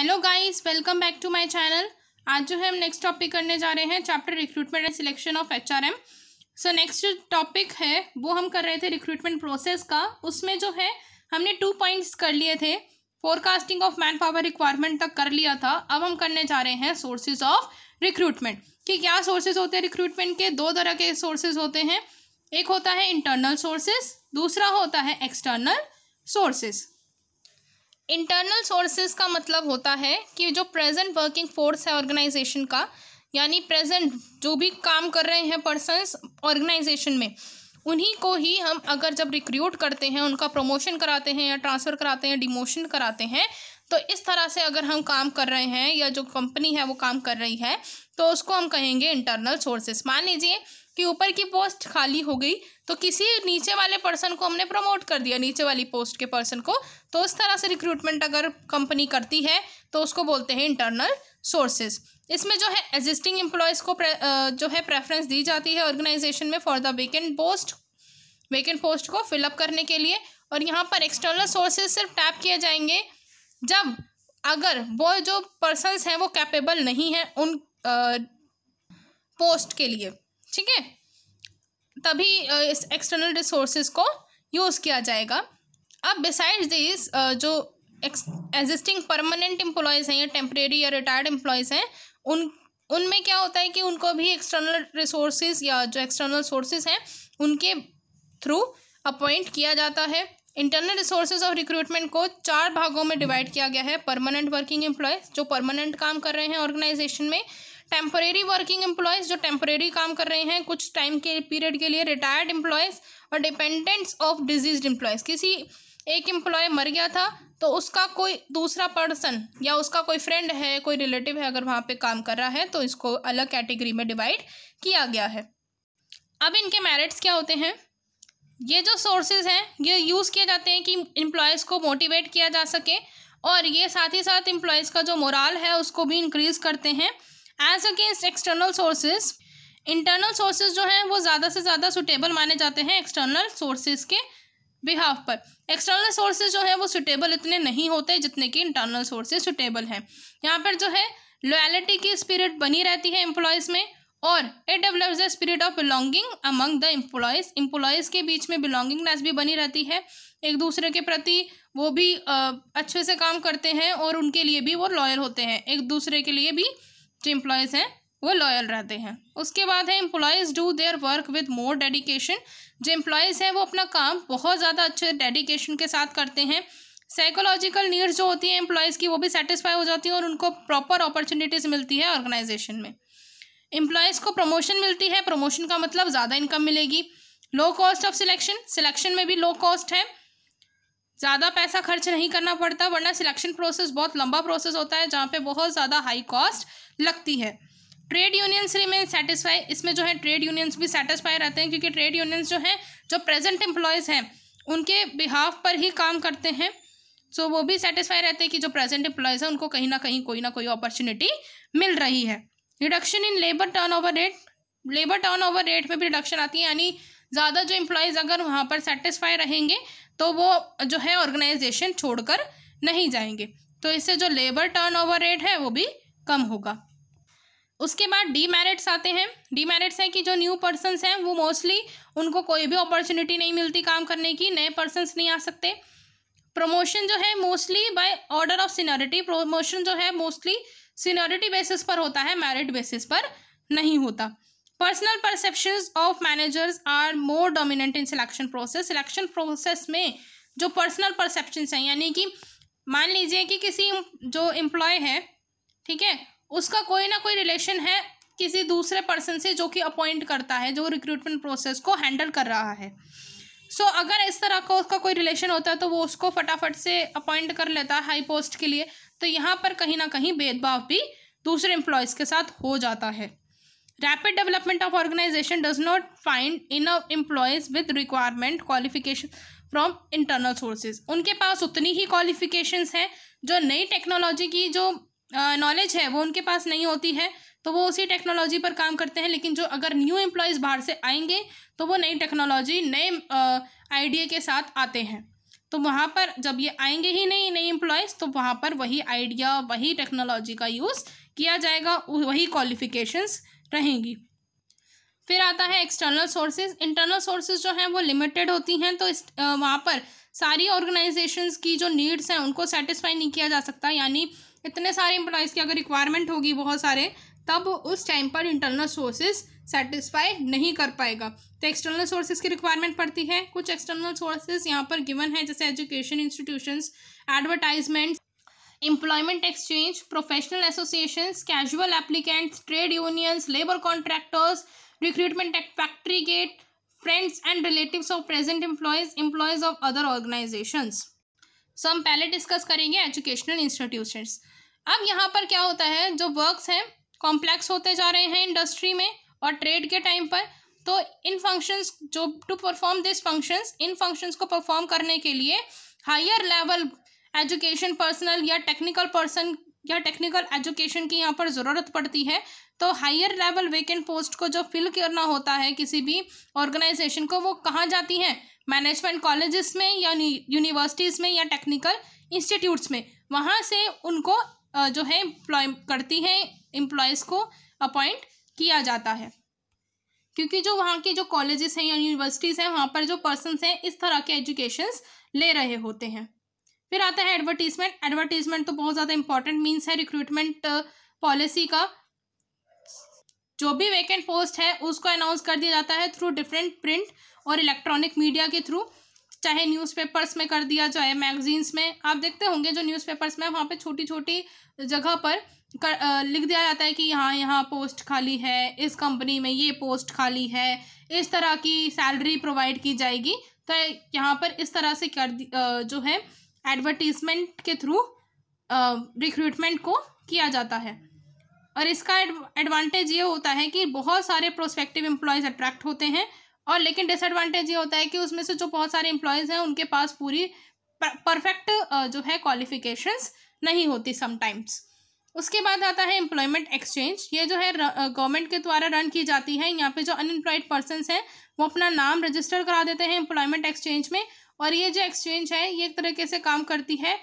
Hello guys welcome back to my channel आज जो है हम नेक्स्ट टॉपिक करने जा रहे हैं chapter recruitment and selection of HRM so next जो टॉपिक है वो हम कर रहे थे रिक्रूटमेंट प्रोसेस का उसमें जो है हमने टू पॉइंट्स कर लिए थे forecasting of manpower requirement तक कर लिया था अब हम करने जा रहे हैं सोर्सेज ऑफ रिक्रूटमेंट कि क्या सोर्सेज होते हैं रिक्रूटमेंट के दो तरह के सोर्सेज होते हैं एक होता है इंटरनल सोर्सेज दूसरा होता है एक्सटर्नल सोर्सेज इंटरनल सोर्सेज का मतलब होता है कि जो प्रेजेंट वर्किंग फोर्स है ऑर्गेनाइजेशन का यानी प्रेजेंट जो भी काम कर रहे हैं पर्सनस ऑर्गेनाइजेशन में उन्हीं को ही हम अगर जब रिक्रूट करते हैं उनका प्रमोशन कराते हैं या ट्रांसफ़र कराते हैं डिमोशन कराते हैं तो इस तरह से अगर हम काम कर रहे हैं या जो कंपनी है वो काम कर रही है तो उसको हम कहेंगे इंटरनल सोर्सेस मान लीजिए कि ऊपर की पोस्ट खाली हो गई तो किसी नीचे वाले पर्सन को हमने प्रमोट कर दिया नीचे वाली पोस्ट के पर्सन को तो उस तरह से रिक्रूटमेंट अगर कंपनी करती है तो उसको बोलते हैं इंटरनल सोर्सेज इसमें जो है एग्जिस्टिंग एम्प्लॉयज़ को जो है प्रेफरेंस दी जाती है ऑर्गेनाइजेशन में for the vacant post vacant post को फिलअप करने के लिए और यहाँ पर एक्सटर्नल सोर्सेज सिर्फ टैप किए जाएंगे जब अगर वो जो पर्सनस हैं वो कैपेबल नहीं हैं उन आ, पोस्ट के लिए ठीक है तभी इस एक्सटर्नल रिसोर्सेज को यूज़ किया जाएगा अब बिसाइड्स दिस जो एग्जिस्टिंग परमानेंट एम्प्लॉयज़ हैं या टेम्प्रेरी या रिटायर्ड एम्प्लॉयज़ हैं उन उनमें क्या होता है कि उनको भी एक्सटर्नल रिसोर्सेज या जो एक्सटर्नल सोर्सेज हैं उनके थ्रू अपॉइंट किया जाता है इंटरनल रिसोर्सेज ऑफ रिक्रूटमेंट को चार भागों में डिवाइड किया गया है परमानेंट वर्किंग एम्प्लॉयज़ जो परमानेंट काम कर रहे हैं ऑर्गेनाइजेशन में टेम्परेरी वर्किंग एम्प्लॉयज़ जो टेम्परेरी काम कर रहे हैं कुछ टाइम के पीरियड के लिए रिटायर्ड एम्प्लॉयज़ और डिपेंडेंट्स ऑफ डिजीज एम्प्लॉयज़ किसी एक एम्प्लॉय मर गया था तो उसका कोई दूसरा पर्सन या उसका कोई फ्रेंड है कोई रिलेटिव है अगर वहाँ पे काम कर रहा है तो इसको अलग कैटेगरी में डिवाइड किया गया है अब इनके मेरिट्स क्या होते हैं ये जो सोर्सेज हैं ये यूज़ किए जाते हैं कि एम्प्लॉयज़ को मोटिवेट किया जा सके और ये साथ ही साथ एम्प्लॉयज़ का जो मोराल है उसको भी इंक्रीज़ करते हैं as against external sources internal sources जो हैं वो ज़्यादा से ज़्यादा सुटेबल माने जाते हैं एक्सटर्नल सोर्सेज के बिहाफ पर एक्सटर्नल सोर्सेज जो हैं वो सुटेबल इतने नहीं होते जितने कि इंटरनल सोर्सेज सुटेबल हैं यहाँ पर जो है लॉयलिटी की स्पिरिट बनी रहती है एम्प्लॉयज़ में और it develops the spirit of belonging among the employees employees के बीच में बिलोंगिंगनेस भी बनी रहती है एक दूसरे के प्रति वो भी अच्छे से काम करते हैं और उनके लिए भी वो लॉयल होते हैं एक दूसरे के लिए भी जो एम्प्लॉयज़ हैं वो लॉयल रहते हैं उसके बाद है employees do their work with more dedication जो एम्प्लॉयज़ हैं वो अपना काम बहुत ज़्यादा अच्छे डेडिकेशन के साथ करते हैं साइकोलॉजिकल नीड्स जो होती हैं एम्प्लॉयज़ की वो भी सेटिस्फाई हो जाती है और उनको प्रॉपर अपॉर्चुनिटीज़ मिलती है ऑर्गेनाइजेशन में एम्प्लॉयज़ को प्रमोशन मिलती है प्रमोशन का मतलब ज़्यादा इनकम मिलेगी low cost of selection selection में भी लो कॉस्ट है ज़्यादा पैसा खर्च नहीं करना पड़ता वरना सिलेक्शन प्रोसेस बहुत लंबा प्रोसेस होता है जहाँ पे बहुत ज़्यादा हाई कॉस्ट लगती है ट्रेड यूनियंस रिमेन सेटिस्फाई इसमें जो है ट्रेड यूनियंस भी सेटिस्फाई रहते हैं क्योंकि ट्रेड यूनियंस जो हैं जो प्रेजेंट एम्प्लॉयज़ हैं उनके बिहाफ पर ही काम करते हैं सो वो भी सेटिस्फाई रहते हैं कि जो प्रेजेंट एम्प्लॉयज़ हैं उनको कहीं ना कहीं कोई ना कोई अपॉर्चुनिटी मिल रही है reduction in labour turnover rate labour turnover rate में भी रिडक्शन आती है यानी ज़्यादा जो एम्प्लॉयज़ अगर वहाँ पर सेटिस्फाई रहेंगे तो वो जो है ऑर्गेनाइजेशन छोड़कर नहीं जाएंगे तो इससे जो लेबर टर्नओवर रेट है वो भी कम होगा उसके बाद डी मैरिट्स आते हैं डी मैरिट्स हैं कि जो न्यू पर्सनस हैं वो मोस्टली उनको कोई भी अपॉर्चुनिटी नहीं मिलती काम करने की नए पर्सनस नहीं आ सकते प्रमोशन जो है mostly by order of seniority promotion जो है मोस्टली सीनियरिटी बेसिस पर होता है मेरिट बेसिस पर नहीं होता personal perception of managers are more dominant in selection process selection process में जो पर्सनल परसेप्शन हैं यानी कि मान लीजिए कि किसी जो एम्प्लॉय है ठीक है उसका कोई ना कोई रिलेशन है किसी दूसरे पर्सन से जो कि अपॉइंट करता है जो रिक्रूटमेंट प्रोसेस को हैंडल कर रहा है सो so, अगर इस तरह का उसका कोई रिलेशन होता है तो वो उसको फटाफट से अपॉइंट कर लेता है हाई पोस्ट के लिए तो यहाँ पर कहीं ना कहीं भेदभाव भी दूसरे एम्प्लॉयज़ के साथ हो जाता है rapid development of organization does not find enough employees with requirement qualification from internal sources उनके पास उतनी ही क्वालिफिकेशंस हैं जो नई टेक्नोलॉजी की जो नॉलेज है वो उनके पास नहीं होती है तो वो उसी टेक्नोलॉजी पर काम करते हैं लेकिन जो अगर न्यू एम्प्लॉयज़ बाहर से आएंगे तो वो नई टेक्नोलॉजी नए आइडिया के साथ आते हैं तो वहाँ पर जब ये आएंगे ही नहीं नई एम्प्लॉयज़ तो वहाँ पर वही आइडिया वही टेक्नोलॉजी का यूज़ किया जाएगा वही क्वालिफिकेशंस रहेंगी फिर आता है एक्सटर्नल सोर्सेज इंटरनल सोर्सेज जो हैं वो लिमिटेड होती हैं तो इस वहाँ पर सारी ऑर्गेनाइजेशंस की जो नीड्स हैं उनको सेटिस्फाई नहीं किया जा सकता यानी इतने सारे एम्प्लॉयज़ की अगर रिक्वायरमेंट होगी बहुत सारे तब उस टाइम पर इंटरनल सोर्सेज सेटिस्फाई नहीं कर पाएगा तो एक्सटर्नल सोर्सेज की रिक्वायरमेंट पड़ती है कुछ एक्सटर्नल सोर्सेज यहाँ पर गिवन है जैसे education institutions advertisements employment exchange professional associations casual applicants trade unions labour contractors recruitment act factory gate friends and relative of present employees employees of other organisation so हम पहले discuss करेंगे educational institutions अब यहाँ पर क्या होता है जो वर्क्स हैं कॉम्प्लेक्स होते जा रहे हैं इंडस्ट्री में और ट्रेड के टाइम पर तो इन फंक्शंस जो टू परफॉर्म दिस फंक्शंस इन फंक्शंस को परफॉर्म करने के लिए हायर लेवल एजुकेशन पर्सनल या टेक्निकल पर्सन या टेक्निकल एजुकेशन की यहाँ पर ज़रूरत पड़ती है तो हायर लेवल वेकेंट पोस्ट को जो फिल करना होता है किसी भी ऑर्गेनाइजेशन को वो कहाँ जाती हैं मैनेजमेंट कॉलेजेस में या यूनिवर्सिटीज़ में या टेक्निकल इंस्टीट्यूट्स में वहाँ से उनको जो है एम्प्लॉय करती हैं एम्प्लॉयज़ को अपॉइंट किया जाता है क्योंकि जो वहाँ के जो कॉलेजेस हैं या यूनिवर्सिटीज़ हैं वहाँ पर जो पर्सनस हैं इस तरह के एजुकेशंस ले रहे होते हैं फिर आता है एडवर्टीजमेंट एडवर्टीजमेंट तो बहुत ज़्यादा इंपॉर्टेंट मीन्स है रिक्रूटमेंट पॉलिसी uh, का जो भी वैकेंट पोस्ट है उसको अनाउंस कर दिया जाता है थ्रू डिफरेंट प्रिंट और इलेक्ट्रॉनिक मीडिया के थ्रू चाहे न्यूज़पेपर्स में कर दिया जाए मैगजीन्स में आप देखते होंगे जो न्यूज़पेपर्स में वहाँ पे छोटी छोटी जगह पर कर, आ, uh, लिख दिया जाता है कि हाँ, यहाँ यहाँ पोस्ट खाली है इस कंपनी में ये पोस्ट खाली है इस तरह की सैलरी प्रोवाइड की जाएगी तो यहाँ पर इस तरह से कर uh, जो है एडवर्टीजमेंट के थ्रू रिक्रूटमेंट को किया जाता है और इसका एडवांटेज ये होता है कि बहुत सारे प्रोस्पेक्टिव एम्प्लॉयज़ अट्रैक्ट होते हैं और लेकिन डिसएडवांटेज ये होता है कि उसमें से जो बहुत सारे एम्प्लॉयज़ हैं उनके पास पूरी परफेक्ट जो है क्वालिफिकेशंस नहीं होती समटाइम्स उसके बाद आता है एम्प्लॉयमेंट एक्सचेंज ये जो है गवर्नमेंट के द्वारा रन की जाती है यहाँ पे जो अनएम्प्लॉयड पर्सनस हैं वो अपना नाम रजिस्टर करा देते हैं एम्प्लॉयमेंट एक्सचेंज में और ये जो एक्सचेंज है ये एक तरीके से काम करती है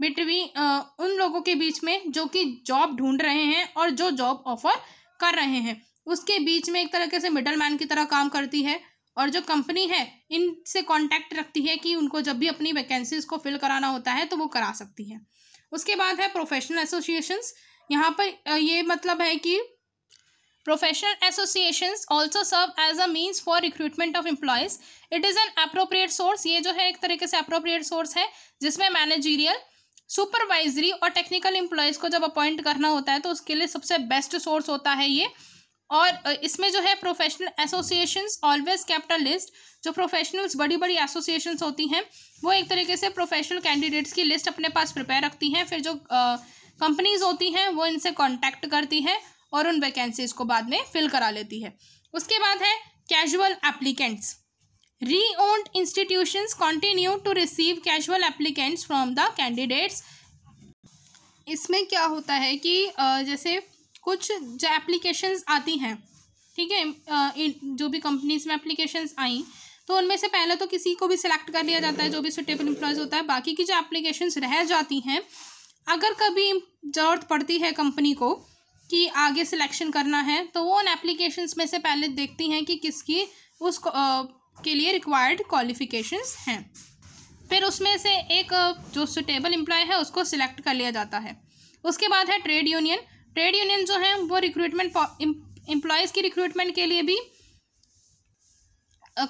बिटवीन उन लोगों के बीच में जो कि जॉब ढूंढ रहे हैं और जो जॉब ऑफर कर रहे हैं उसके बीच में एक तरीके से मिडल मैन की तरह काम करती है और जो कंपनी है इनसे कांटेक्ट रखती है कि उनको जब भी अपनी वैकेंसीज को फिल कराना होता है तो वो करा सकती है उसके बाद है प्रोफेशनल एसोसिएशंस यहाँ पर ये मतलब है कि Professional associations also serve as a means for recruitment of employees. It is an appropriate source. ये जो है एक तरीके से appropriate source है जिसमें managerial supervisory और technical employees को जब appoint करना होता है तो उसके लिए सबसे best source होता है ये और इसमें जो है प्रोफेशनल एसोसिएशंस ऑलवेज कैपिटलिस्ट जो प्रोफेशनल्स बड़ी बड़ी एसोसिएशंस होती हैं वो एक तरीके से प्रोफेशनल कैंडिडेट्स की लिस्ट अपने पास प्रिपेयर रखती हैं फिर जो कंपनीज होती हैं वो इनसे कांटेक्ट करती हैं और उन वैकेंसीज को बाद में फिल करा लेती है उसके बाद है casual applicants renowned institutions continue to receive casual applicants from the candidates इसमें क्या होता है कि जैसे कुछ जो एप्लीकेशंस आती हैं ठीक है जो भी कंपनीज में एप्लीकेशंस आई तो उनमें से पहले तो किसी को भी सिलेक्ट कर लिया जाता है जो भी सुटेबल एम्प्लॉयज़ होता है बाकी की जो एप्लीकेशंस रह जाती हैं अगर कभी ज़रूरत पड़ती है कंपनी को कि आगे सिलेक्शन करना है तो वो उन एप्लीकेशंस में से पहले देखती हैं कि किसकी उस आ, के लिए रिक्वायर्ड क्वालिफिकेशंस हैं फिर उसमें से एक जो सुटेबल एम्प्लॉय है उसको सिलेक्ट कर लिया जाता है उसके बाद है ट्रेड यूनियन ट्रेड यूनियन जो है वो रिक्रूटमेंट एम्प्लॉयज़ की रिक्रूटमेंट के लिए भी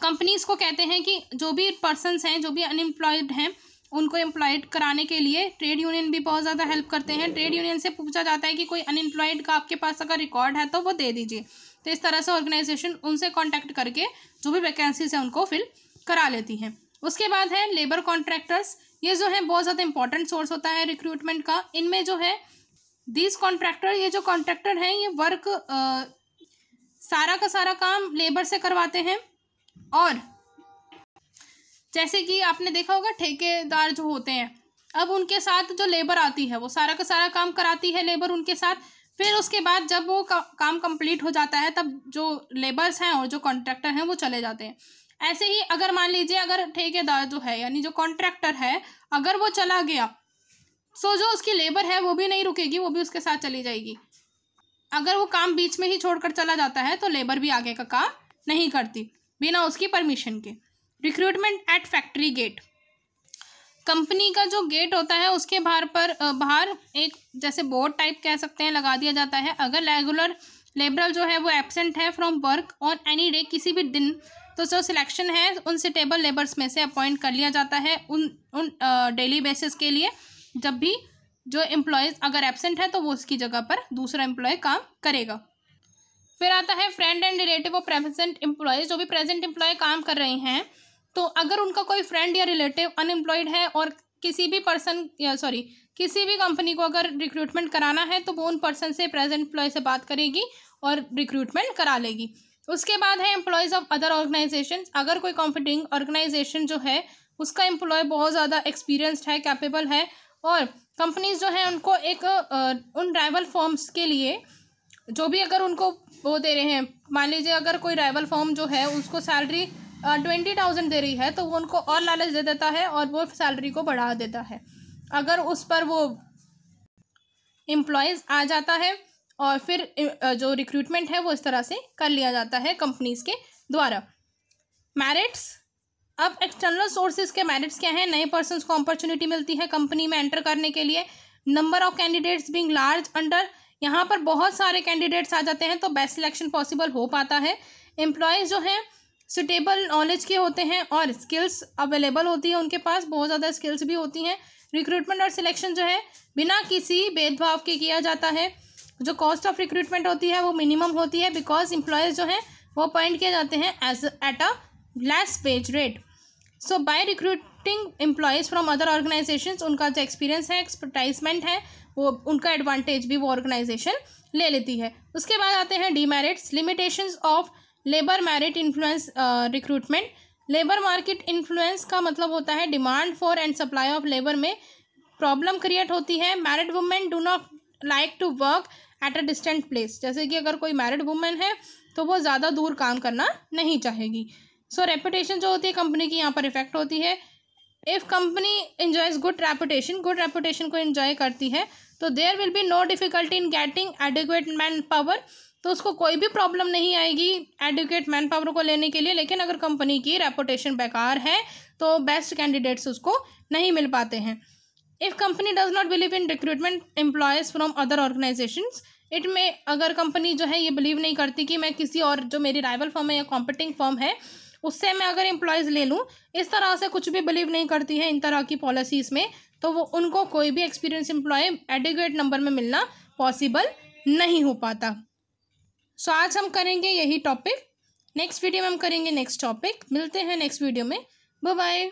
कंपनीज़ को कहते हैं कि जो भी पर्सनस हैं जो भी अनएम्प्लॉयड हैं उनको एम्प्लॉयड कराने के लिए ट्रेड यूनियन भी बहुत ज़्यादा हेल्प करते हैं ट्रेड यूनियन से पूछा जाता है कि कोई अनएम्प्लॉयड का आपके पास अगर रिकॉर्ड है तो वो दे दीजिए तो इस तरह से ऑर्गेनाइजेशन उनसे कॉन्टैक्ट करके जो भी वैकेंसीज है उनको फिल करा लेती हैं उसके बाद है लेबर कॉन्ट्रैक्टर्स ये जो है बहुत ज़्यादा इंपॉर्टेंट सोर्स होता है रिक्रूटमेंट का इनमें जो है दीज कॉन्ट्रैक्टर ये जो कॉन्ट्रैक्टर हैं ये वर्क आ, सारा का सारा काम लेबर से करवाते हैं और जैसे कि आपने देखा होगा ठेकेदार जो होते हैं अब उनके साथ जो लेबर आती है वो सारा का सारा काम कराती है लेबर उनके साथ फिर उसके बाद जब वो का, काम कंप्लीट हो जाता है तब जो लेबर्स हैं और जो कॉन्ट्रैक्टर हैं वो चले जाते हैं ऐसे ही अगर मान लीजिए अगर ठेकेदार जो है यानी जो कॉन्ट्रैक्टर है अगर वो चला गया सो जो उसकी लेबर है वो भी नहीं रुकेगी वो भी उसके साथ चली जाएगी अगर वो काम बीच में ही छोड़कर चला जाता है तो लेबर भी आगे का काम नहीं करती बिना उसकी परमिशन के recruitment at factory gate company का जो गेट होता है उसके बाहर पर बाहर एक जैसे बोर्ड टाइप कह सकते हैं लगा दिया जाता है अगर रेगुलर लेबरल जो है वो एबसेंट है from work on any day किसी भी दिन तो जो सिलेक्शन है उन सिटेबल लेबर्स में से अपॉइंट कर लिया जाता है उन उन डेली बेसिस के लिए जब भी जो एम्प्लॉयज़ अगर एबसेंट है तो वो उसकी जगह पर दूसरा एम्प्लॉय काम करेगा फिर आता है फ्रेंड एंड रिलेटिव और प्रेजेंट एम्प्लॉयज़ जो भी प्रेजेंट एम्प्लॉय काम कर रहे हैं तो अगर उनका कोई फ्रेंड या रिलेटिव अनएम्प्लॉयड है और किसी भी पर्सन सॉरी किसी भी कंपनी को अगर रिक्रूटमेंट कराना है तो वो उन पर्सन से प्रेजेंट एम्प्लॉय से बात करेगी और रिक्रूटमेंट करा लेगी उसके बाद है एम्प्लॉयज़ ऑफ अदर ऑर्गेनाइजेशन अगर कोई कॉम्पिटिंग ऑर्गेनाइजेशन जो है उसका एम्प्लॉय बहुत ज़्यादा एक्सपीरियंसड है कैपेबल है और कंपनीज जो हैं उनको एक उन ड्राइवल फॉर्म्स के लिए जो भी अगर उनको वो दे रहे हैं मान लीजिए अगर कोई ड्राइवल फॉर्म जो है उसको सैलरी ट्वेंटी थाउजेंड दे रही है तो वो उनको और लालच दे देता है और वो सैलरी को बढ़ा देता है अगर उस पर वो एम्प्लॉयज़ आ जाता है और फिर जो रिक्रूटमेंट है वो इस तरह से कर लिया जाता है कंपनीज के द्वारा मैरिट्स अब एक्सटर्नल सोर्सेज के मैरिट्स क्या हैं नए पर्सन को अपॉर्चुनिटी मिलती है कंपनी में एंटर करने के लिए number of candidates being large under यहाँ पर बहुत सारे कैंडिडेट्स आ जाते हैं तो बेस्ट सिलेक्शन पॉसिबल हो पाता है एम्प्लॉयज़ जो हैं सुटेबल नॉलेज के होते हैं और स्किल्स अवेलेबल होती है उनके पास बहुत ज़्यादा स्किल्स भी होती हैं रिक्रूटमेंट और सिलेक्शन जो है बिना किसी भेदभाव के किया जाता है जो कॉस्ट ऑफ रिक्रूटमेंट होती है वो मिनिमम होती है बिकॉज इम्प्लॉयज़ जो हैं वो अपॉइंट किए जाते हैं as at a less wage rate so by recruiting employees from other organization उनका जो एक्सपीरियंस है एक्सपर्टाइजमेंट है वो उनका एडवांटेज भी वो ऑर्गेनाइजेशन ले लेती है उसके बाद आते हैं demerits limitations of labour market influence recruitment labour market influence का मतलब होता है demand for and supply of labour में प्रॉब्लम क्रिएट होती है married women do not like to work at a distant place जैसे कि अगर कोई मैरिड वुमेन है तो वो ज़्यादा दूर काम करना नहीं चाहेगी सो so, रेपुटेशन जो होती है कंपनी की यहाँ पर इफेक्ट होती है if company enjoys good reputation good reputation को इन्जॉय करती है तो there will be no difficulty in getting adequate manpower तो उसको कोई भी प्रॉब्लम नहीं आएगी एडुकेट मैन पावर को लेने के लिए लेकिन अगर कंपनी की रेपोटेशन बेकार है तो बेस्ट कैंडिडेट्स उसको नहीं मिल पाते हैं if company does not believe in recruitment employees from other organization it में अगर कंपनी जो है ये बिलीव नहीं करती कि मैं किसी और जो मेरी राइवल फॉर्म है या कॉम्पिटिंग फॉर्म है उससे मैं अगर एम्प्लॉयज़ ले लूँ इस तरह से कुछ भी बिलीव नहीं करती है इन तरह की पॉलिसीज़ में तो वो उनको कोई भी एक्सपीरियंस एम्प्लॉय एडिकुएट नंबर में मिलना पॉसिबल नहीं हो पाता सो आज हम करेंगे यही टॉपिक नेक्स्ट वीडियो में हम करेंगे नेक्स्ट टॉपिक मिलते हैं नेक्स्ट वीडियो में बाय